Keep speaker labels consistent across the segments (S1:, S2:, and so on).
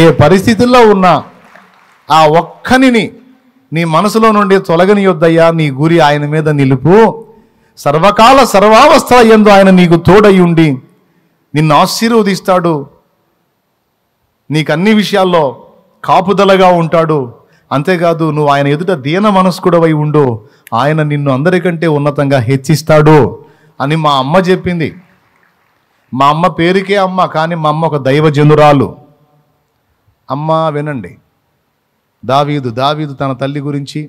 S1: ఏ పరిస్థితుల్లో ఉన్నా ఆ ఒక్కనిని నీ మనసులో నుండి తొలగని యొద్దయ్యా నీ గురి ఆయన మీద నిలుపు సర్వకాల సర్వావస్థ ఎందు ఆయన నీకు తోడై ఉండి నిన్ను ఆశీర్వదిస్తాడు నీకు అన్ని విషయాల్లో కాపుదలగా ఉంటాడు అంతేకాదు నువ్వు ఆయన ఎదుట దీన మనస్కుడవై ఉండు ఆయన నిన్ను అందరికంటే ఉన్నతంగా హెచ్చిస్తాడు అని మా అమ్మ చెప్పింది మా అమ్మ పేరుకే అమ్మ కానీ మా అమ్మ ఒక దైవజనురాలు అమ్మా వినండి దావీదు దావీదు తన తల్లి గురించి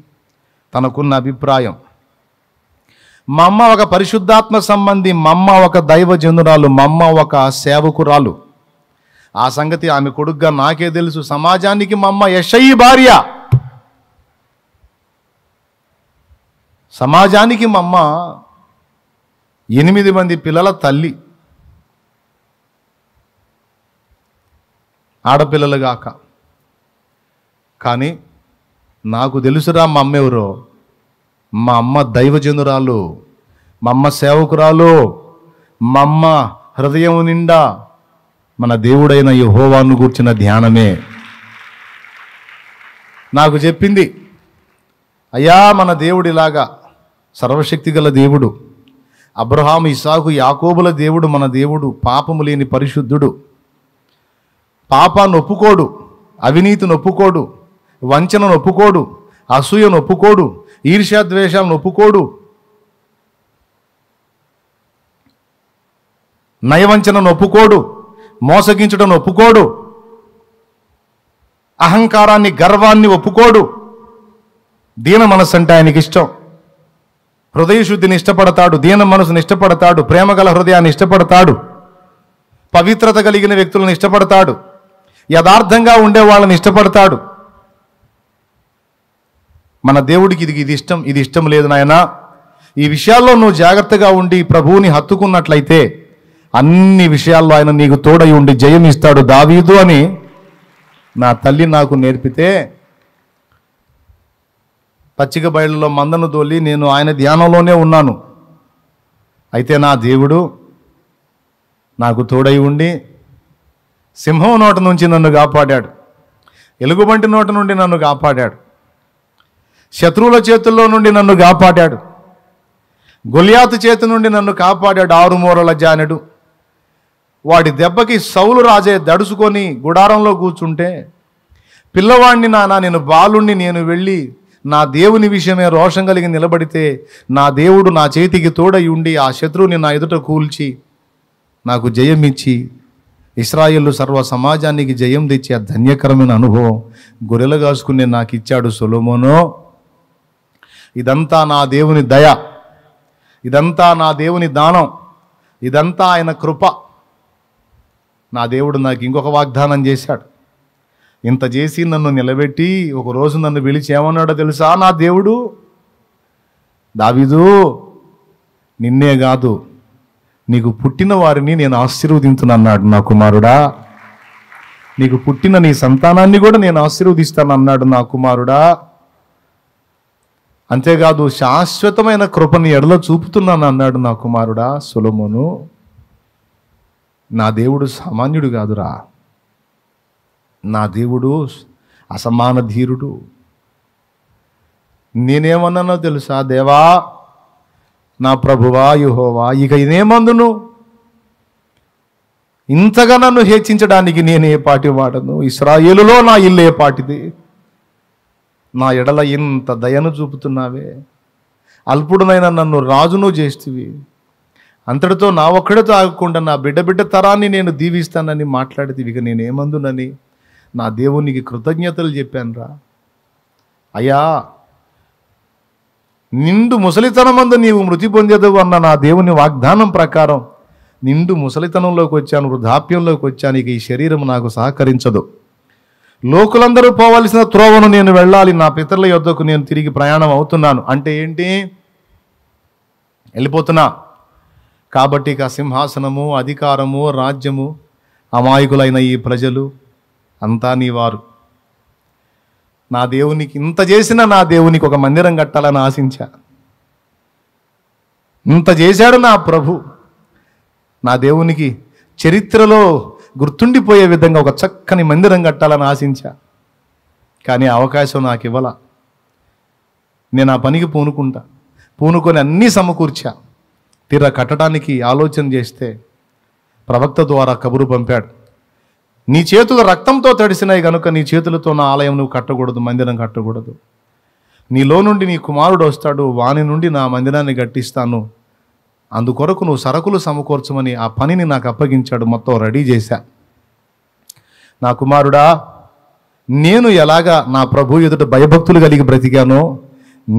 S1: తనకున్న అభిప్రాయం మా అమ్మ ఒక పరిశుద్ధాత్మ సంబంధి మా అమ్మ ఒక దైవజనురాలు మా అమ్మ ఒక సేవకురాలు ఆ సంగతి ఆమె కొడుగ్గా నాకే తెలుసు సమాజానికి మా అమ్మ యశయి భార్య సమాజానికి మా అమ్మ ఎనిమిది మంది పిల్లల తల్లి ఆడపిల్లలు కాక కానీ నాకు తెలుసురా మా అమ్మ ఎవరో మా అమ్మ దైవజనురాలు మా అమ్మ సేవకురాలు మా అమ్మ హృదయం నిండా మన దేవుడైన యహోవాను కూర్చిన ధ్యానమే నాకు చెప్పింది అయ్యా మన దేవుడు ఇలాగా సర్వశక్తి గల దేవుడు అబ్రహాం ఇసాకు యాకోబుల దేవుడు మన దేవుడు పాపము లేని పరిశుద్ధుడు పాపాన్ని ఒప్పుకోడు అవినీతిని ఒప్పుకోడు వంచనను ఒప్పుకోడు అసూయ నొప్పుకోడు ఈర్ష్యాద్వేషాలను ఒప్పుకోడు నయవంచన నొప్పుకోడు మోసగించడం ఒప్పుకోడు అహంకారాన్ని గర్వాన్ని ఒప్పుకోడు దీన మనస్సు అంటే ఆయనకి ఇష్టం హృదయశుద్ధిని ఇష్టపడతాడు దీన మనసుని ఇష్టపడతాడు ప్రేమగల హృదయాన్ని ఇష్టపడతాడు పవిత్రత కలిగిన వ్యక్తులను ఇష్టపడతాడు యథార్థంగా ఉండే వాళ్ళని ఇష్టపడతాడు మన దేవుడికి ఇది ఇది ఇష్టం ఇది ఇష్టం లేదు నాయన ఈ విషయాల్లో నువ్వు జాగ్రత్తగా ఉండి ప్రభువుని హత్తుకున్నట్లయితే అన్ని విషయాల్లో ఆయన నీకు తోడై ఉండి జయం ఇస్తాడు దావీదు అని నా తల్లి నాకు నేర్పితే పచ్చిక బయళ్ళలో మందను తోలి నేను ఆయన ధ్యానంలోనే ఉన్నాను అయితే నా దేవుడు నాకు తోడై ఉండి సింహం నోట నుంచి నన్ను కాపాడాడు ఎలుగుబంటి నోట నుండి నన్ను కాపాడాడు శత్రువుల చేతుల్లో నుండి నన్ను కాపాడాడు గొలియాతు చేతి నుండి నన్ను కాపాడాడు ఆరుమూరల జానుడు వాడి దెబ్బకి సౌలు రాజే దడుచుకొని గుడారంలో కూర్చుంటే పిల్లవాడిని నానా నేను బాలుణ్ణి నేను వెళ్ళి నా దేవుని విషయమే రోషం కలిగి నిలబడితే నా దేవుడు నా చేతికి తోడై ఉండి ఆ శత్రువుని నా ఎదుట కూల్చి నాకు జయమిచ్చి ఇస్రాయిల్ సర్వ సమాజానికి జయం తెచ్చే ధన్యకరమైన అనుభవం గొర్రెలు కాసుకుని నాకు ఇచ్చాడు సొలోమోనో ఇదంతా నా దేవుని దయ ఇదంతా నా దేవుని దానం ఇదంతా ఆయన కృప నా దేవుడు నాకు ఇంకొక వాగ్దానం చేశాడు ఇంత చేసి నన్ను నిలబెట్టి ఒకరోజు నన్ను పిలిచి ఏమన్నాడో తెలుసా నా దేవుడు దావిదు నిన్నే కాదు నీకు పుట్టిన వారిని నేను అన్నాడు నా కుమారుడా నీకు పుట్టిన నీ సంతానాన్ని కూడా నేను ఆశీర్వదిస్తాను అన్నాడు నా కుమారుడా అంతేకాదు శాశ్వతమైన కృపని ఎడలో చూపుతున్నాను అన్నాడు నా కుమారుడా సులమును నా దేవుడు సామాన్యుడు కాదురా నా దేవుడు అసమాన ధీరుడు నేనేమన్నానో తెలుసా దేవా నా ప్రభువా యుహోవా ఇక ఇదేమందును ఇంతగా నన్ను హెచ్చించడానికి నేను ఏ పాటి వాడను ఇస్రాయేలులో నా ఇల్లు ఏ పాటిది నా ఎడల ఇంత దయను చూపుతున్నావే అల్పుడునైన నన్ను రాజును చేస్తివి అంతటితో నా ఒక్కడితో ఆగకుండా నా బిడ్డ బిడ్డ తరాన్ని నేను దీవిస్తానని మాట్లాడితే ఇక నేనేమందునని నా దేవునికి కృతజ్ఞతలు చెప్పాను రా అయ్యా నిండు ముసలితనమందు నీవు మృతి పొందేదవు అన్న నా దేవుని వాగ్దానం ప్రకారం నిండు ముసలితనంలోకి వచ్చాను వృద్ధాప్యంలోకి వచ్చాను ఇక ఈ శరీరం నాకు సహకరించదు లోకులందరూ పోవలసిన త్రోవను నేను వెళ్ళాలి నా పితరుల యొద్దకు నేను తిరిగి ప్రయాణం అవుతున్నాను అంటే ఏంటి వెళ్ళిపోతున్నా కాబట్టి ఇక సింహాసనము అధికారము రాజ్యము అమాయకులైన ఈ ప్రజలు అంతా నీవారు నా దేవునికి ఇంత చేసిన నా దేవునికి ఒక మందిరం కట్టాలని ఆశించా ఇంత చేశాడు నా ప్రభు నా దేవునికి చరిత్రలో గుర్తుండిపోయే విధంగా ఒక చక్కని మందిరం కట్టాలని ఆశించా కానీ అవకాశం నాకు ఇవ్వాల నేను ఆ పనికి పూనుకుంటా పూనుకొని అన్నీ సమకూర్చా తీరా కట్టడానికి ఆలోచన చేస్తే ప్రవక్త ద్వారా కబురు పంపాడు నీ చేతులు రక్తంతో తడిసినాయి కనుక నీ చేతులతో నా ఆలయం నువ్వు కట్టకూడదు మందిరం కట్టకూడదు నీలో నుండి నీ కుమారుడు వస్తాడు వాని నుండి నా మందిరాన్ని గట్టిస్తాను అందుకొరకు నువ్వు సరకులు సమకూర్చమని ఆ పనిని నాకు అప్పగించాడు మొత్తం రెడీ చేశా నా కుమారుడా నేను ఎలాగా నా ప్రభు ఎదుట భయభక్తులు కలిగి బ్రతికానో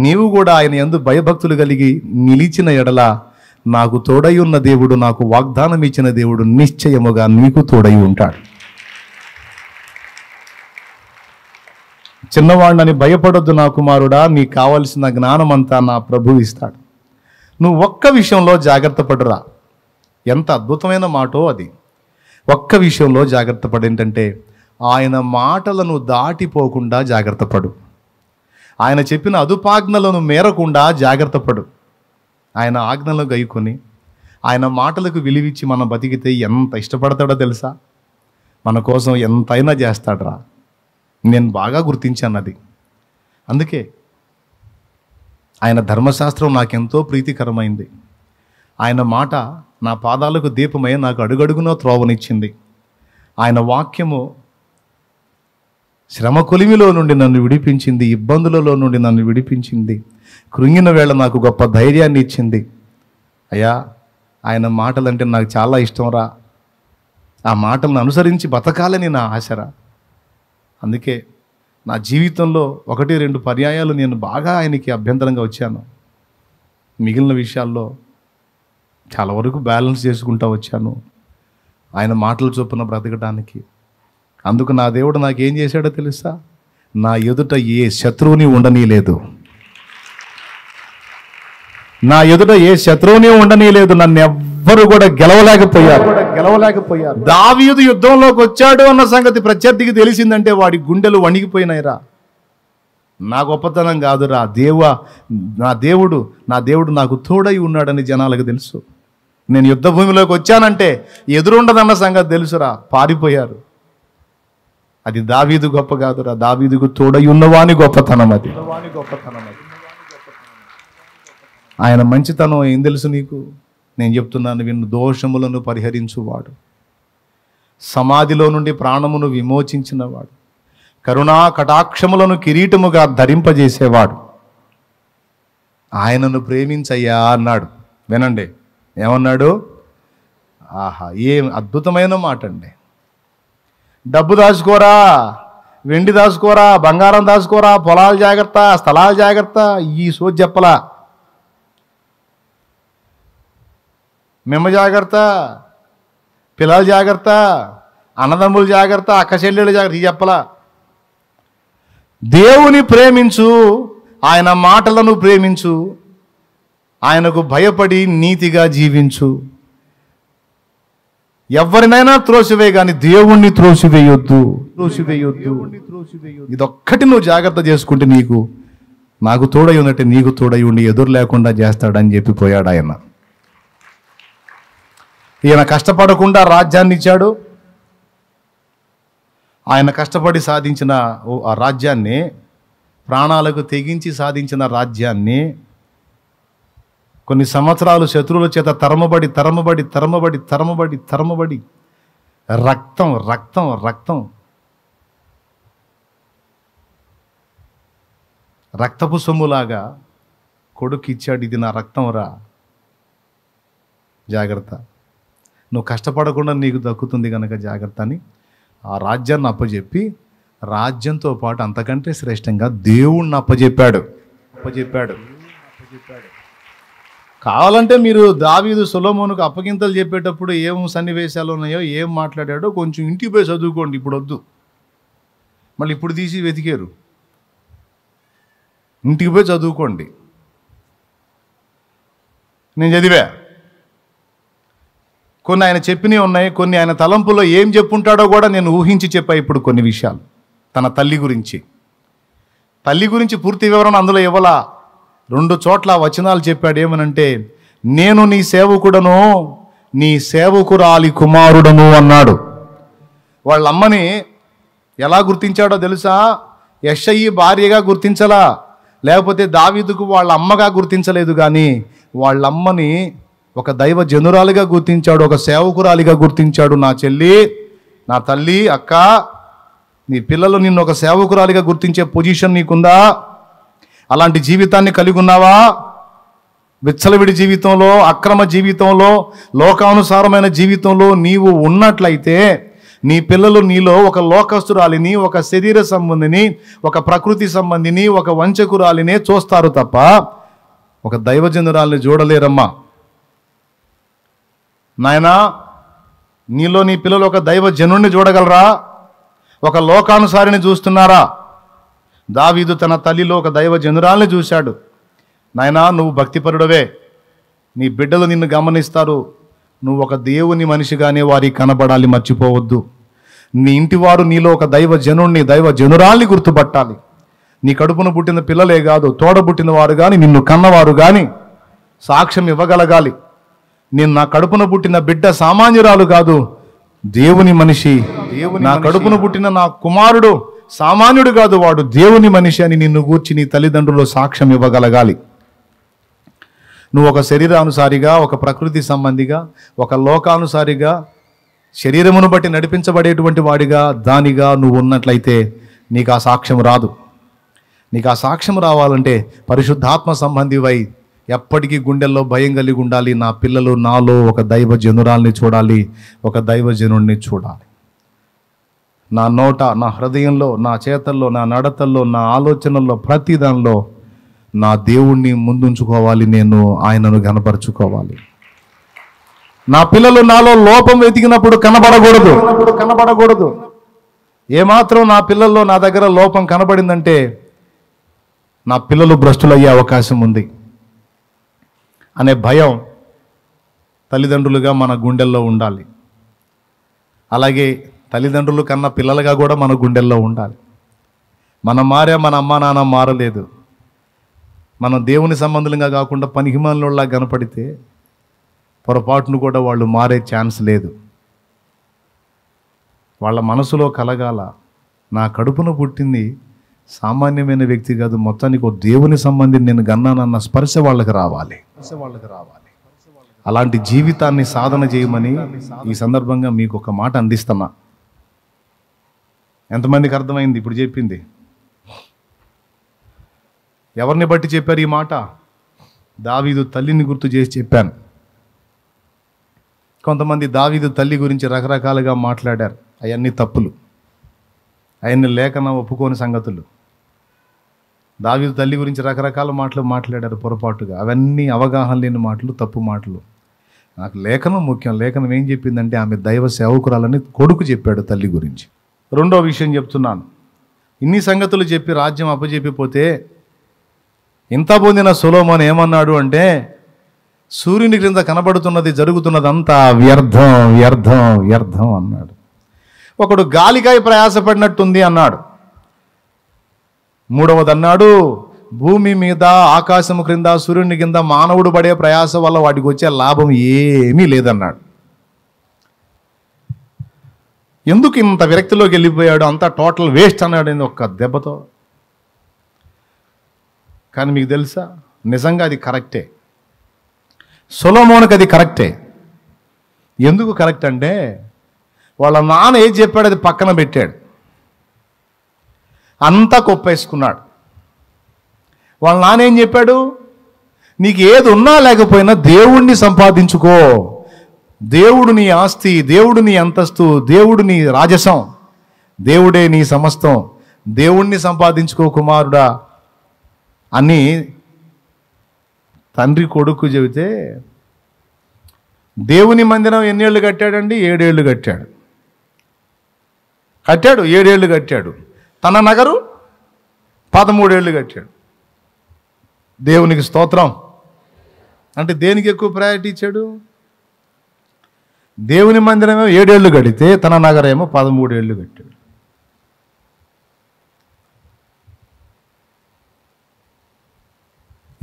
S1: నీవు కూడా ఆయన ఎందు భయభక్తులు కలిగి నిలిచిన ఎడల నాకు తోడై ఉన్న దేవుడు నాకు వాగ్దానం ఇచ్చిన దేవుడు నిశ్చయముగా నీకు తోడై ఉంటాడు చిన్నవాడిని భయపడొద్దు నా కుమారుడా నీకు కావలసిన జ్ఞానం అంతా నా ప్రభు ఇస్తాడు నువ్వు ఒక్క విషయంలో జాగ్రత్త పడురా ఎంత అద్భుతమైన మాటో అది ఒక్క విషయంలో జాగ్రత్త పడు ఏంటంటే ఆయన మాటలను దాటిపోకుండా జాగ్రత్త పడు ఆయన చెప్పిన అదుపాజ్ఞలను మేరకుండా జాగ్రత్త పడు ఆయన ఆజ్ఞలను గైకొని ఆయన మాటలకు విలువిచ్చి మనం బతికితే ఎంత ఇష్టపడతాడో తెలుసా మన కోసం ఎంతైనా రా నేను బాగా గుర్తించాను అది అందుకే ఆయన ధర్మశాస్త్రం నాకెంతో ప్రీతికరమైంది ఆయన మాట నా పాదాలకు దీపమై నాకు అడుగడుగునో త్రోవనిచ్చింది ఆయన వాక్యము శ్రమ కొలిమిలో నుండి నన్ను విడిపించింది ఇబ్బందులలో నుండి నన్ను విడిపించింది కృంగిన వేళ నాకు గొప్ప ధైర్యాన్ని ఇచ్చింది అయ్యా ఆయన మాటలంటే నాకు చాలా ఇష్టంరా ఆ మాటలను అనుసరించి బతకాలని నా ఆశరా అందుకే నా జీవితంలో ఒకటి రెండు పర్యాయాలు నేను బాగా ఆయనకి అభ్యంతరంగా వచ్చాను మిగిలిన విషయాల్లో చాలా వరకు బ్యాలెన్స్ చేసుకుంటా వచ్చాను ఆయన మాటలు చొప్పున బ్రతకడానికి అందుకు నా దేవుడు నాకేం చేశాడో తెలుసా నా ఎదుట ఏ శత్రువుని ఉండనీయలేదు నా ఎదుట ఏ శత్రువుని ఉండనీయలేదు నన్ను ఎవ్వరు కూడా గెలవలేకపోయారు గెలవలేకపోయారు దావీదు యుద్ధంలోకి వచ్చాడు అన్న సంగతి ప్రత్యర్థికి తెలిసిందంటే వాడి గుండెలు వణిగిపోయినాయిరా నా గొప్పతనం కాదురా దేవ నా దేవుడు నా దేవుడు నాకు తోడై ఉన్నాడని జనాలకు తెలుసు నేను యుద్ధ భూమిలోకి వచ్చానంటే ఎదురుండదన్న సంగతి తెలుసురా పారిపోయారు అది దావీదు గొప్ప కాదురా దావీదుకు తోడై ఉన్నవాని గొప్పతనం అది గొప్పతనం అది ఆయన మంచితనం ఏం తెలుసు నీకు నేను చెప్తున్నాను విన్ను దోషములను పరిహరించువాడు సమాధిలో నుండి ప్రాణమును విమోచించినవాడు కరుణా కటాక్షములను కిరీటముగా ధరింపజేసేవాడు ఆయనను ప్రేమించయ్యా అన్నాడు వినండి ఏమన్నాడు ఆహా ఏం అద్భుతమైన మాట అండి డబ్బు దాచుకోరా వెండి దాచుకోరా బంగారం దాచుకోరా పొలాలు జాగ్రత్త స్థలాలు జాగ్రత్త ఈ సో చెప్పలా మిమ్మ జాగ్రత్త పిల్లలు జాగ్రత్త అన్నదమ్ములు జాగ్రత్త అక్క చెల్లెళ్ళు జాగ్రత్త ఇది చెప్పలా దేవుని ప్రేమించు ఆయన మాటలను ప్రేమించు ఆయనకు భయపడి నీతిగా జీవించు ఎవరినైనా త్రోసివే కానీ దేవుణ్ణి త్రోసివేయొద్దు త్రోసివేయొద్దు ఇదొక్కటి నువ్వు జాగ్రత్త చేసుకుంటే నీకు నాకు తోడై ఉన్నట్టే నీకు తోడై ఉండి ఎదురు లేకుండా చేస్తాడని చెప్పిపోయాడు ఆయన ఈయన కష్టపడకుండా రాజ్యాన్ని ఇచ్చాడు ఆయన కష్టపడి సాధించిన ఆ రాజ్యాన్ని ప్రాణాలకు తెగించి సాధించిన రాజ్యాన్ని కొన్ని సంవత్సరాలు శత్రువుల చేత తరమబడి తరమబడి తరమబడి తరమబడి తరమబడి రక్తం రక్తం రక్తం రక్తపు సొమ్ములాగా కొడుకు ఇచ్చాడు ఇది నా రక్తం రా జాగ్రత్త నువ్వు కష్టపడకుండా నీకు దక్కుతుంది కనుక జాగ్రత్త అని ఆ రాజ్యాన్ని అప్పజెప్పి రాజ్యంతో పాటు అంతకంటే శ్రేష్టంగా దేవుణ్ణి అప్పజెప్పాడు అప్పజెప్పాడు కావాలంటే మీరు దావీదు సులోమోనుకు అప్పగింతలు చెప్పేటప్పుడు ఏం సన్నివేశాలు ఉన్నాయో ఏం మాట్లాడాడో కొంచెం ఇంటికి పోయి చదువుకోండి ఇప్పుడు వద్దు మళ్ళీ ఇప్పుడు తీసి వెతికారు ఇంటికి పోయి చదువుకోండి నేను చదివా కొన్ని ఆయన చెప్పినవి ఉన్నాయి కొన్ని ఆయన తలంపులో ఏం చెప్పుంటాడో కూడా నేను ఊహించి చెప్పా ఇప్పుడు కొన్ని విషయాలు తన తల్లి గురించి తల్లి గురించి పూర్తి వివరణ అందులో ఇవ్వలా రెండు చోట్ల వచనాలు చెప్పాడు ఏమనంటే నేను నీ సేవకుడను నీ సేవకురాలి కుమారుడను అన్నాడు వాళ్ళ అమ్మని ఎలా గుర్తించాడో తెలుసా యషయ్యి భార్యగా గుర్తించలా లేకపోతే దావీదుకు వాళ్ళ అమ్మగా గుర్తించలేదు కానీ వాళ్ళమ్మని ఒక దైవ జనురాలిగా గుర్తించాడు ఒక సేవకురాలిగా గుర్తించాడు నా చెల్లి నా తల్లి అక్క నీ పిల్లలు నిన్ను ఒక సేవకురాలిగా గుర్తించే పొజిషన్ నీకుందా అలాంటి జీవితాన్ని కలిగి ఉన్నావా విచ్చలవిడి జీవితంలో అక్రమ జీవితంలో లోకానుసారమైన జీవితంలో నీవు ఉన్నట్లయితే నీ పిల్లలు నీలో ఒక లోకస్తురాలిని ఒక శరీర సంబంధిని ఒక ప్రకృతి సంబంధిని ఒక వంచకురాలినే చూస్తారు తప్ప ఒక దైవజనురాలిని చూడలేరమ్మా నాయనా నీలో నీ పిల్లలు ఒక దైవ జనుణ్ణి చూడగలరా ఒక లోకానుసారిని చూస్తున్నారా దావీదు తన తల్లిలో ఒక దైవ జనురాల్ని చూశాడు నాయనా నువ్వు భక్తిపరుడవే నీ బిడ్డలు నిన్ను గమనిస్తారు నువ్వు ఒక దేవుని మనిషిగానే వారికి కనబడాలి మర్చిపోవద్దు నీ ఇంటివారు నీలో ఒక దైవ జనుణ్ణి దైవ జనురాల్ని గుర్తుపట్టాలి నీ కడుపున పుట్టిన పిల్లలే కాదు తోడబుట్టిన వారు కానీ నిన్ను కన్నవారు కానీ సాక్ష్యం ఇవ్వగలగాలి నేను నా కడుపున పుట్టిన బిడ్డ సామాన్యురాలు కాదు దేవుని మనిషి దేవుని నా కడుపున పుట్టిన నా కుమారుడు సామాన్యుడు కాదు వాడు దేవుని మనిషి అని నిన్ను గూర్చి నీ తల్లిదండ్రులు సాక్ష్యం ఇవ్వగలగాలి నువ్వు ఒక శరీరానుసారిగా ఒక ప్రకృతి సంబంధిగా ఒక లోకానుసారిగా శరీరమును బట్టి నడిపించబడేటువంటి వాడిగా దానిగా నువ్వు ఉన్నట్లయితే నీకు ఆ సాక్ష్యం రాదు నీకు ఆ సాక్ష్యం రావాలంటే పరిశుద్ధాత్మ సంబంధివై ఎప్పటికీ గుండెల్లో భయం కలిగి ఉండాలి నా పిల్లలు నాలో ఒక దైవ జనురాల్ని చూడాలి ఒక దైవ జనుడిని చూడాలి నా నోట నా హృదయంలో నా చేతల్లో నా నడతల్లో నా ఆలోచనల్లో ప్రతి దానిలో నా దేవుణ్ణి ముందుంచుకోవాలి నేను ఆయనను కనపరుచుకోవాలి నా పిల్లలు నాలో లోపం వెతికినప్పుడు కనబడకూడదు కనబడకూడదు ఏమాత్రం నా పిల్లల్లో నా దగ్గర లోపం కనబడిందంటే నా పిల్లలు భ్రష్టులయ్యే అవకాశం ఉంది అనే భయం తల్లిదండ్రులుగా మన గుండెల్లో ఉండాలి అలాగే తల్లిదండ్రులు కన్నా పిల్లలుగా కూడా మన గుండెల్లో ఉండాలి మనం మారా మన అమ్మా నాన్న మారలేదు మనం దేవుని సంబంధంగా కాకుండా పనిహిమానులా కనపడితే పొరపాటును కూడా వాళ్ళు మారే ఛాన్స్ లేదు వాళ్ళ మనసులో కలగాల నా కడుపున పుట్టింది సామాన్యమైన వ్యక్తి కాదు మొత్తానికి ఒక దేవుని సంబంధించి నేను గన్నానన్న స్పర్శ వాళ్ళకి రావాలి స్పర్శ వాళ్ళకి రావాలి అలాంటి జీవితాన్ని సాధన చేయమని ఈ సందర్భంగా మీకు ఒక మాట అందిస్తున్నా ఎంతమందికి అర్థమైంది ఇప్పుడు చెప్పింది ఎవరిని బట్టి చెప్పారు ఈ మాట దావీదు తల్లిని గుర్తు చేసి చెప్పాను కొంతమంది దావీదు తల్లి గురించి రకరకాలుగా మాట్లాడారు అవన్నీ తప్పులు అవన్నీ లేఖన ఒప్పుకోని సంగతులు దావి తల్లి గురించి రకరకాల మాటలు మాట్లాడారు పొరపాటుగా అవన్నీ అవగాహన లేని మాటలు తప్పు మాటలు నాకు లేఖనం ముఖ్యం లేఖనం ఏం చెప్పిందంటే ఆమె దైవ సేవకురాలని కొడుకు చెప్పాడు తల్లి గురించి రెండో విషయం చెప్తున్నాను ఇన్ని సంగతులు చెప్పి రాజ్యం అప్పజెప్పిపోతే ఇంత పొందిన సులోమన్ ఏమన్నాడు అంటే సూర్యుని క్రింద కనబడుతున్నది జరుగుతున్నదంతా వ్యర్థం వ్యర్థం వ్యర్థం అన్నాడు ఒకడు గాలికాయ ప్రయాసపడినట్టుంది అన్నాడు మూడవదన్నాడు భూమి మీద ఆకాశం క్రింద సూర్యుని కింద మానవుడు పడే ప్రయాసం వల్ల వాటికి వచ్చే లాభం ఏమీ లేదన్నాడు ఎందుకు ఇంత విరక్తిలోకి వెళ్ళిపోయాడు అంతా టోటల్ వేస్ట్ అన్నాడు ఒక్క దెబ్బతో కానీ మీకు తెలుసా నిజంగా అది కరెక్టే సొలమోనకు అది కరెక్టే ఎందుకు కరెక్ట్ అంటే వాళ్ళ నాన్న ఏం చెప్పాడు అది పక్కన పెట్టాడు అంతా కుప్పేసుకున్నాడు వాళ్ళ నాన్న ఏం చెప్పాడు నీకు ఏది ఉన్నా లేకపోయినా దేవుణ్ణి సంపాదించుకో దేవుడు నీ ఆస్తి దేవుడు నీ అంతస్తు దేవుడు నీ రాజసం దేవుడే నీ సమస్తం దేవుణ్ణి సంపాదించుకో కుమారుడా అని తండ్రి కొడుకు చెబితే దేవుని మందిరం ఎన్నేళ్ళు కట్టాడండి ఏడేళ్ళు కట్టాడు కట్టాడు ఏడేళ్ళు కట్టాడు తన నగరు పదమూడేళ్ళు కట్టాడు దేవునికి స్తోత్రం అంటే దేనికి ఎక్కువ ప్రయారిటీ ఇచ్చాడు దేవుని మందిరమేమో ఏడేళ్ళు కడితే తన నగరేమో పదమూడేళ్ళు కట్టాడు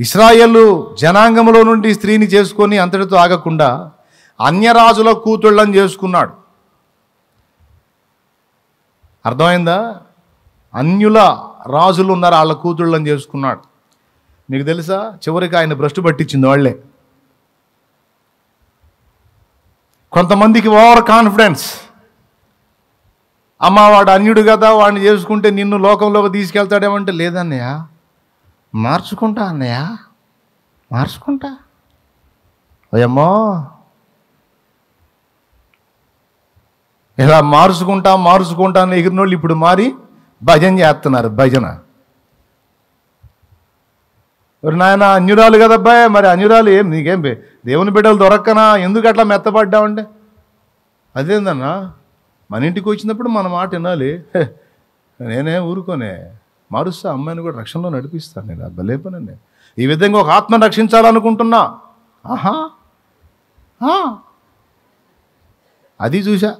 S1: ఇస్రాయేలు జనాంగంలో నుండి స్త్రీని చేసుకొని అంతటితో ఆగకుండా అన్యరాజుల కూతుళ్ళని చేసుకున్నాడు అర్థమైందా అన్యుల రాజులు ఉన్నారు వాళ్ళ కూతుళ్ళని చేసుకున్నాడు మీకు తెలుసా చివరికి ఆయన భ్రష్టు పట్టించింది వాళ్ళే కొంతమందికి ఓవర్ కాన్ఫిడెన్స్ అమ్మ వాడు అన్యుడు కదా వాడిని చేసుకుంటే నిన్ను లోకంలోకి తీసుకెళ్తాడేమంటే లేదన్నయ్య మార్చుకుంటా అన్నయ్య మార్చుకుంటా అయ్యమ్మో ఇలా మార్చుకుంటా మార్చుకుంటా అని ఎగిరినోళ్ళు ఇప్పుడు మారి భజన చేస్తున్నారు భజన మరి నాయన అన్యురాలు కదబ్బాయ్ మరి అన్యురాలు ఏం నీకేం దేవుని బిడ్డలు దొరక్కనా ఎందుకు అట్లా మెత్తపడ్డావంటే అదేందన్నా మన ఇంటికి వచ్చినప్పుడు మన మాట వినాలి నేనే ఊరుకొనే మారుస్తా అమ్మాయిని కూడా రక్షణలో నడిపిస్తాను నేను భలే ఈ విధంగా ఒక ఆత్మను రక్షించాలనుకుంటున్నా ఆహా అది చూసా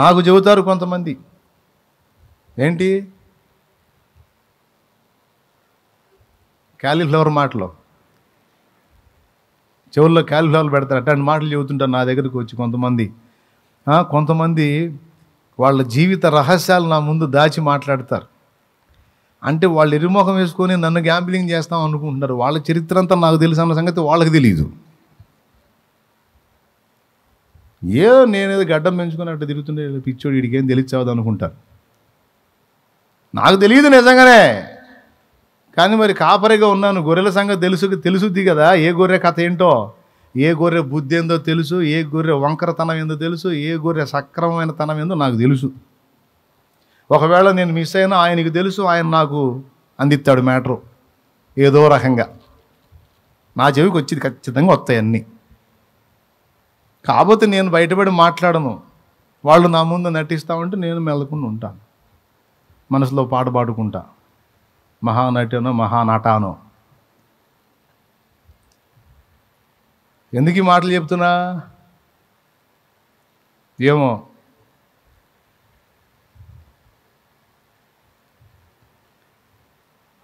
S1: నాకు చెబుతారు కొంతమంది ఏంటి క్యాలీఫ్లవర్ మాటలు చెవుల్లో క్యాలీఫ్లవర్ పెడతారు అట్లాంటి మాటలు చెబుతుంటారు నా దగ్గరకు వచ్చి కొంతమంది కొంతమంది వాళ్ళ జీవిత రహస్యాలు నా ముందు దాచి మాట్లాడతారు అంటే వాళ్ళు ఇరుముఖం వేసుకొని నన్ను గ్యాంబ్లింగ్ చేస్తాం అనుకుంటున్నారు వాళ్ళ చరిత్ర అంతా నాకు తెలుసు అన్న సంగతి వాళ్ళకి తెలియదు ఏదో నేనేదో గడ్డం పెంచుకుని అట్లా తిరుగుతుండే పిచ్చోడు వీడికి ఏం తెలియచావు అనుకుంటారు నాకు తెలియదు నిజంగానే కానీ మరి కాపరిగా ఉన్నాను గొర్రెల సంగతి తెలుసు తెలుసుద్ది కదా ఏ గొర్రె కథ ఏంటో ఏ గొర్రె బుద్ధి ఏందో తెలుసు ఏ గొర్రె వంకరతనం ఏందో తెలుసు ఏ గొర్రె సక్రమమైన తనం ఏందో నాకు తెలుసు ఒకవేళ నేను మిస్ అయినా ఆయనకి తెలుసు ఆయన నాకు అందిస్తాడు మ్యాటరు ఏదో రకంగా నా చెవికి వచ్చింది ఖచ్చితంగా వస్తాయి అన్నీ కాకపోతే నేను బయటపడి మాట్లాడను వాళ్ళు నా ముందు ఉంటే నేను మెల్లకుండా ఉంటాను మనసులో పాట పాడుకుంటా మహానటనో మహానటానో ఎందుకు ఈ మాటలు చెప్తున్నా ఏమో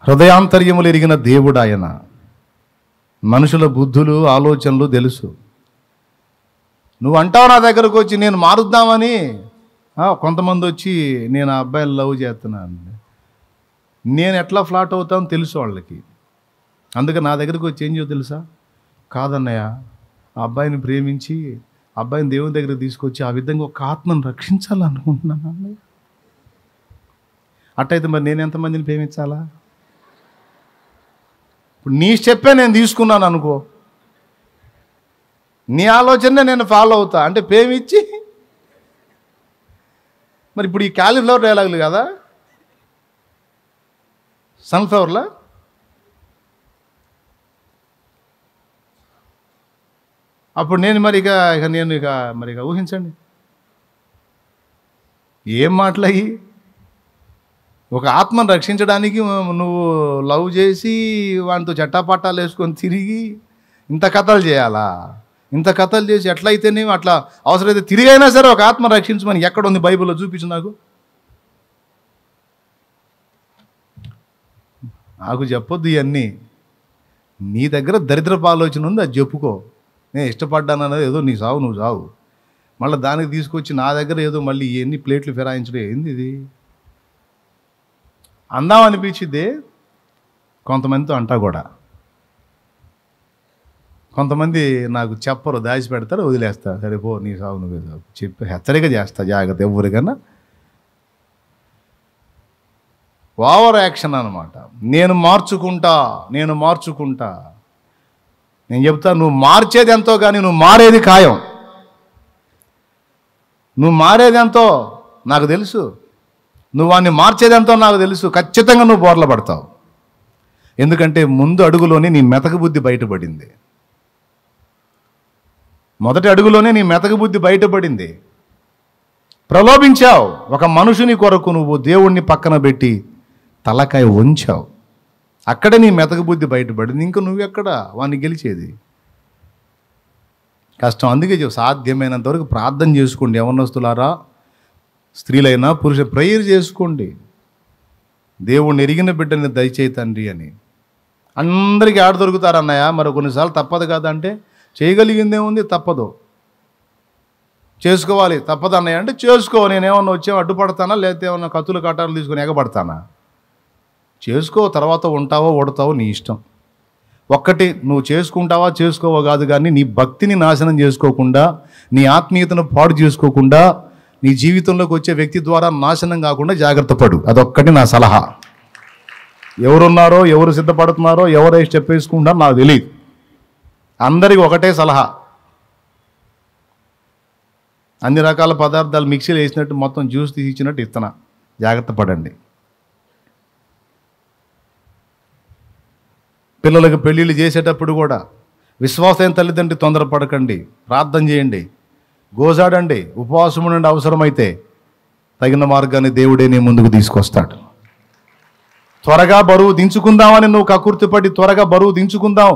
S1: హృదయాంతర్యములు ఎరిగిన దేవుడు ఆయన మనుషుల బుద్ధులు ఆలోచనలు తెలుసు నువ్వు అంటావు నా దగ్గరకు వచ్చి నేను మారుద్దామని కొంతమంది వచ్చి నేను ఆ లవ్ చేస్తున్నాను నేను ఎట్లా ఫ్లాట్ అవుతాను తెలుసు వాళ్ళకి అందుకే నా దగ్గరకు వచ్చి ఏం చేయో తెలుసా కాదన్నయ్య ఆ అబ్బాయిని ప్రేమించి అబ్బాయిని దేవుని దగ్గర తీసుకొచ్చి ఆ విధంగా ఒక ఆత్మను రక్షించాలనుకుంటున్నాను అండి అట్టయితే మరి నేను ఎంతమందిని ప్రేమించాలా ఇప్పుడు నీ స్టెప్పే నేను తీసుకున్నాను అనుకో నీ ఆలోచన నేను ఫాలో అవుతా అంటే పేమిచ్చి మరి ఇప్పుడు ఈ క్యాలిఫ్లవర్ డైలాగులు కదా సన్ఫ్లవర్లా అప్పుడు నేను మరి ఇక ఇక నేను ఇక మరి ఇక ఊహించండి ఏం మాటలయ్యి ఒక ఆత్మను రక్షించడానికి నువ్వు లవ్ చేసి వాటితో చట్టాపట్టాలు వేసుకొని తిరిగి ఇంత కథలు చేయాలా ఇంత కథలు చేసి ఎట్లయితే నేను అట్లా అవసరమైతే తిరిగైనా సరే ఒక ఆత్మ రక్షించమని ఉంది బైబిల్లో చూపించు నాకు నాకు చెప్పొద్దు ఇవన్నీ నీ దగ్గర దరిద్రపు ఆలోచన ఉంది అది చెప్పుకో నేను ఇష్టపడ్డాను అనేది ఏదో నీ సావు నువ్వు సావు మళ్ళీ దానికి తీసుకొచ్చి నా దగ్గర ఏదో మళ్ళీ ఇవన్నీ ప్లేట్లు ఫిరాయించడం ఏంది ఇది అందాం అనిపించింది కొంతమందితో అంటా కూడా కొంతమంది నాకు చెప్పరు దాచిపెడతారు వదిలేస్తా సరే పో నీ సాగు నువ్వే సాగు చెప్పి హెచ్చరిక చేస్తా జాగ్రత్త ఎవరికన్నా ఓవర్ యాక్షన్ అనమాట నేను మార్చుకుంటా నేను మార్చుకుంటా నేను చెప్తా నువ్వు మార్చేది ఎంతో కానీ నువ్వు మారేది ఖాయం నువ్వు మారేది ఎంతో నాకు తెలుసు నువ్వు వాడిని మార్చేది ఎంతో నాకు తెలుసు ఖచ్చితంగా నువ్వు బోర్ల పడతావు ఎందుకంటే ముందు అడుగులోనే నీ మెతక బుద్ధి బయటపడింది మొదటి అడుగులోనే నీ మెతకబుద్ధి బయటపడింది ప్రలోభించావు ఒక మనుషుని కొరకు నువ్వు దేవుణ్ణి పక్కన పెట్టి తలకాయ ఉంచావు అక్కడే నీ మెతకబుద్ధి బయటపడింది ఇంకా నువ్వెక్కడ వాడిని గెలిచేది కష్టం అందుకే సాధ్యమైనంత వరకు ప్రార్థన చేసుకోండి యవనస్తులారా స్త్రీలైనా పురుష ప్రేయర్ చేసుకోండి దేవుణ్ణి ఎరిగిన బిడ్డని దయచేయి తండ్రి అని అందరికీ ఆడ దొరుకుతారన్నయ్య మరి కొన్నిసార్లు తప్పదు కాదంటే చేయగలిగిందే ఉంది తప్పదు చేసుకోవాలి తప్పదన్నయ్య అంటే చేసుకో ఏమన్నా వచ్చే అడ్డుపడతానా లేకపోతే ఏమన్నా కత్తులు కట్టాలు తీసుకుని ఎగబడతానా చేసుకో తర్వాత ఉంటావో ఓడతావో నీ ఇష్టం ఒక్కటి నువ్వు చేసుకుంటావా చేసుకోవో కాదు కానీ నీ భక్తిని నాశనం చేసుకోకుండా నీ ఆత్మీయతను పాడు చేసుకోకుండా నీ జీవితంలోకి వచ్చే వ్యక్తి ద్వారా నాశనం కాకుండా జాగ్రత్త పడు అదొక్కటి నా సలహా ఎవరున్నారో ఎవరు సిద్ధపడుతున్నారో ఎవరు స్టెప్ వేసుకుంటారో నాకు తెలియదు అందరికి ఒకటే సలహా అన్ని రకాల పదార్థాలు మిక్సీలో వేసినట్టు మొత్తం జ్యూస్ తీసి ఇచ్చినట్టు ఇస్తున్నా జాగ్రత్త పడండి పిల్లలకు పెళ్ళిళ్ళు చేసేటప్పుడు కూడా విశ్వాసం తల్లిదండ్రి తొందరపడకండి ప్రార్థన చేయండి గోజాడండి ఉపవాసం నుండి అవసరమైతే తగిన మార్గాన్ని దేవుడే నీ ముందుకు తీసుకొస్తాడు త్వరగా బరువు దించుకుందామని నువ్వు కకృతిపడి త్వరగా బరువు దించుకుందాం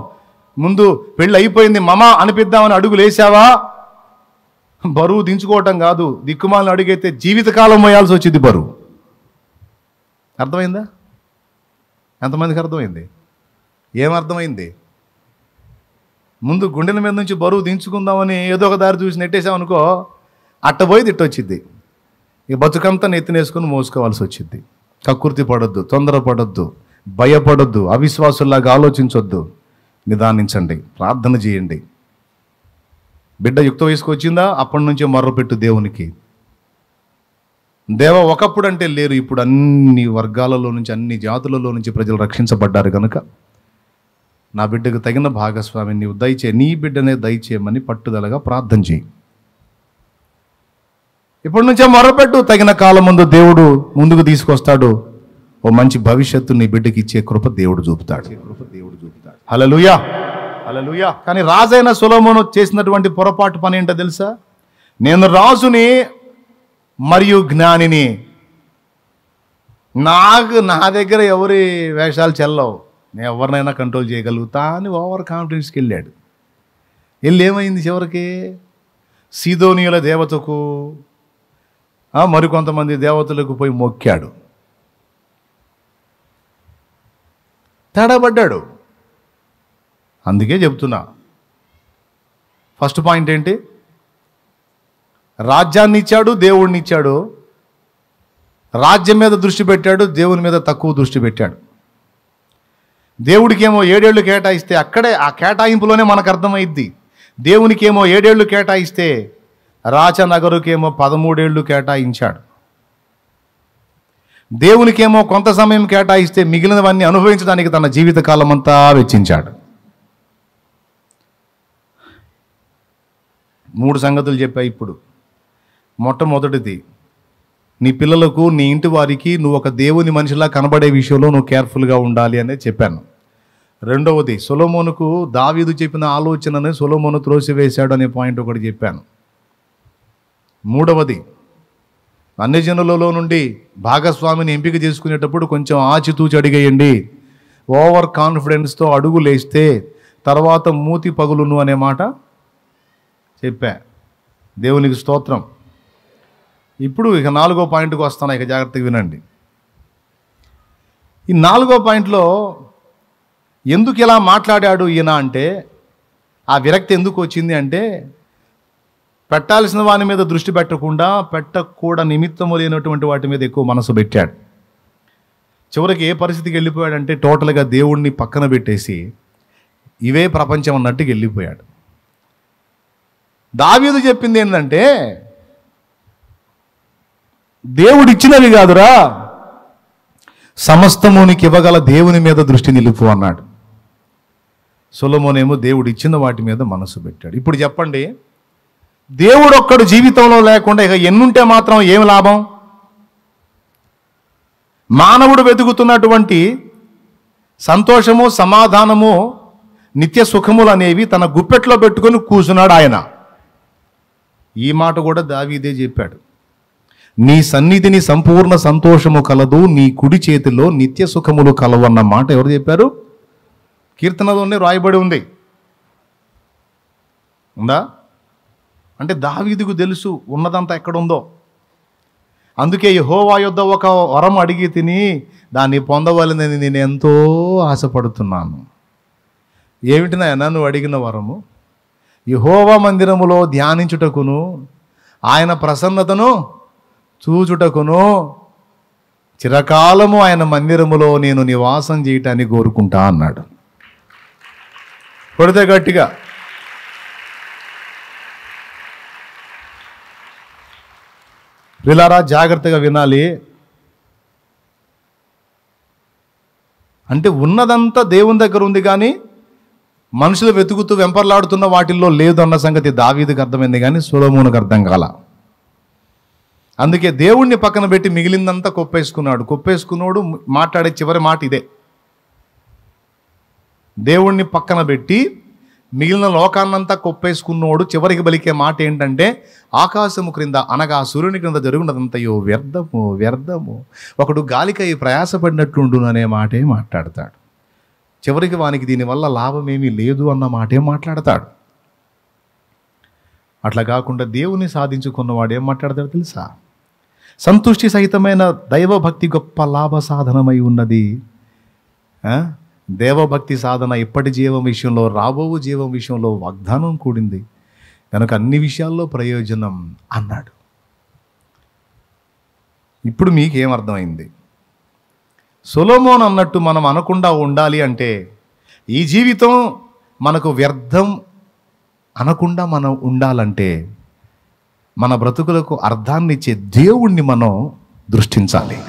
S1: ముందు పెళ్ళి అయిపోయింది మమ అనిపిద్దామని అడుగులేసావా బరువు దించుకోవటం కాదు దిక్కుమాలను అడిగైతే జీవితకాలం పోయాల్సి వచ్చింది బరువు అర్థమైందా ఎంతమందికి అర్థమైంది ఏమర్థమైంది ముందు గుండెల మీద నుంచి బరువు దించుకుందామని ఏదో ఒక దారి చూసి నెట్టేసామనుకో అట్టబోయి తిట్టొచ్చింది ఈ బతుకంతా నెత్తినేసుకుని మోసుకోవాల్సి వచ్చింది కకృతి పడొద్దు తొందరపడొద్దు భయపడొద్దు అవిశ్వాసులాగా ఆలోచించొద్దు నిదానించండి ప్రార్థన చేయండి బిడ్డ యుక్త వయసుకు వచ్చిందా అప్పటి నుంచే మర్రపెట్టు దేవునికి దేవ ఒకప్పుడు అంటే లేరు ఇప్పుడు అన్ని వర్గాలలో నుంచి అన్ని జాతులలో నుంచి ప్రజలు రక్షించబడ్డారు కనుక నా బిడ్డకు తగిన భాగస్వామిని నీవు దయచే నీ బిడ్డనే దయచేయమని పట్టుదలగా ప్రార్థన చేయి ఇప్పటి నుంచే మొరపెట్టు తగిన కాలం ముందు దేవుడు ముందుకు తీసుకొస్తాడు ఓ మంచి భవిష్యత్తు నీ బిడ్డకి ఇచ్చే కృప దేవుడు చూపుతాడు కృప అలలుయా అలలుయా కానీ రాజైన సులమును చేసినటువంటి పొరపాటు పని ఏంటో తెలుసా నేను రాజుని మరియు జ్ఞానిని నాకు నా దగ్గర ఎవరి వేషాలు చెల్లవు నేను ఎవరినైనా కంట్రోల్ చేయగలుగుతా అని ఓవర్ కాన్ఫిడెన్స్కి వెళ్ళాడు వెళ్ళి ఏమైంది చివరికి సీదోనియుల దేవతకు మరికొంతమంది దేవతలకు పోయి మొక్కాడు తడబడ్డాడు అందుకే చెబుతున్నా ఫస్ట్ పాయింట్ ఏంటి రాజ్యాన్ని ఇచ్చాడు దేవుడిని ఇచ్చాడు రాజ్యం మీద దృష్టి పెట్టాడు దేవుని మీద తక్కువ దృష్టి పెట్టాడు దేవుడికేమో ఏడేళ్లు కేటాయిస్తే అక్కడే ఆ కేటాయింపులోనే మనకు అర్థమైద్ది దేవునికేమో ఏడేళ్లు కేటాయిస్తే రాచనగరుకేమో పదమూడేళ్లు కేటాయించాడు దేవునికేమో కొంత సమయం కేటాయిస్తే మిగిలినవన్నీ అనుభవించడానికి తన జీవితకాలం అంతా వెచ్చించాడు మూడు సంగతులు చెప్పా ఇప్పుడు మొట్టమొదటిది నీ పిల్లలకు నీ ఇంటి వారికి నువ్వు ఒక దేవుని మనిషిలా కనబడే విషయంలో నువ్వు కేర్ఫుల్గా ఉండాలి అనే చెప్పాను రెండవది సొలోమోనుకు దావీదు చెప్పిన ఆలోచనని సొలోమోను త్రోసివేశాడు అనే పాయింట్ ఒకటి చెప్పాను మూడవది అన్యజనులలో నుండి భాగస్వామిని ఎంపిక చేసుకునేటప్పుడు కొంచెం ఆచితూచి అడిగేయండి ఓవర్ కాన్ఫిడెన్స్తో అడుగులేస్తే తర్వాత మూతి పగులును అనే మాట చెప్పా దేవునికి స్తోత్రం ఇప్పుడు ఇక నాలుగో పాయింట్కి వస్తాను ఇక జాగ్రత్తగా వినండి ఈ నాలుగో పాయింట్లో ఎందుకు ఇలా మాట్లాడాడు ఈయన అంటే ఆ విరక్తి ఎందుకు వచ్చింది అంటే పెట్టాల్సిన వాని మీద దృష్టి పెట్టకుండా పెట్టకూడా నిమిత్తము లేనటువంటి వాటి మీద ఎక్కువ మనసు పెట్టాడు చివరికి ఏ పరిస్థితికి వెళ్ళిపోయాడంటే టోటల్గా దేవుణ్ణి పక్కన పెట్టేసి ఇవే ప్రపంచం అన్నట్టుకి వెళ్ళిపోయాడు దావీదు చెప్పింది ఏంటంటే దేవుడిచ్చినవి కాదురా సమస్తమునికి ఇవ్వగల దేవుని మీద దృష్టి నిలుపు అన్నాడు సొలమోనేమో దేవుడు ఇచ్చిన వాటి మీద మనసు పెట్టాడు ఇప్పుడు చెప్పండి దేవుడు ఒక్కడు జీవితంలో లేకుండా ఇక ఎన్నుంటే మాత్రం ఏమి లాభం మానవుడు వెతుకుతున్నటువంటి సంతోషము సమాధానము నిత్య సుఖములు అనేవి తన గుప్పెట్లో పెట్టుకొని కూర్చున్నాడు ఆయన ఈ మాట కూడా దావీదే చెప్పాడు నీ సన్నిధిని సంపూర్ణ సంతోషము కలదు నీ కుడి చేతిలో నిత్య సుఖములు కలవు అన్న మాట ఎవరు చెప్పారు కీర్తనలోనే రాయబడి ఉంది ఉందా అంటే దావీదుకు తెలుసు ఉన్నదంతా ఎక్కడుందో అందుకే యహోవా యొద్ద ఒక వరం అడిగి తిని దాన్ని పొందవాలని నేను ఎంతో ఆశపడుతున్నాను ఏమిటి నాయన నువ్వు అడిగిన వరము యహోవ మందిరములో ధ్యానించుటకును ఆయన ప్రసన్నతను చూచుటకును చిరకాలము ఆయన మందిరములో నేను నివాసం చేయటాన్ని కోరుకుంటా అన్నాడు కొడితే గట్టిగా విలారా జాగ్రత్తగా వినాలి అంటే ఉన్నదంతా దేవుని దగ్గర ఉంది కానీ మనుషులు వెతుకుతూ వెంపర్లాడుతున్న వాటిల్లో లేదన్న సంగతి దావీదికి అర్థమైంది కానీ సులోమునికి అర్థం కాల అందుకే దేవుణ్ణి పక్కన పెట్టి మిగిలిందంతా కొప్పేసుకున్నాడు కొప్పేసుకున్నాడు మాట్లాడే చివరి మాట ఇదే దేవుణ్ణి పక్కన పెట్టి మిగిలిన లోకాన్నంతా కొప్పేసుకున్నోడు చివరికి బలికే మాట ఏంటంటే ఆకాశము క్రింద అనగా సూర్యుని క్రింద యో వ్యర్థము వ్యర్థము ఒకడు గాలికై ప్రయాసపడినట్లుండుననే మాటే మాట్లాడతాడు చివరికి వానికి దీనివల్ల లాభం ఏమీ లేదు అన్న మాటే మాట్లాడతాడు అట్లా కాకుండా దేవుని సాధించుకున్నవాడు ఏం మాట్లాడతాడు తెలుసా సంతుష్టి సహితమైన దైవభక్తి గొప్ప లాభ సాధనమై ఉన్నది దేవభక్తి సాధన ఇప్పటి జీవం విషయంలో రాబో జీవం విషయంలో వాగ్దానం కూడింది కనుక అన్ని విషయాల్లో ప్రయోజనం అన్నాడు ఇప్పుడు మీకేం అర్థమైంది సొలోమోన్ అన్నట్టు మనం అనకుండా ఉండాలి అంటే ఈ జీవితం మనకు వ్యర్థం అనకుండా మనం ఉండాలంటే మన బ్రతుకులకు అర్థాన్నిచ్చే దేవుణ్ణి మనం దృష్టించాలి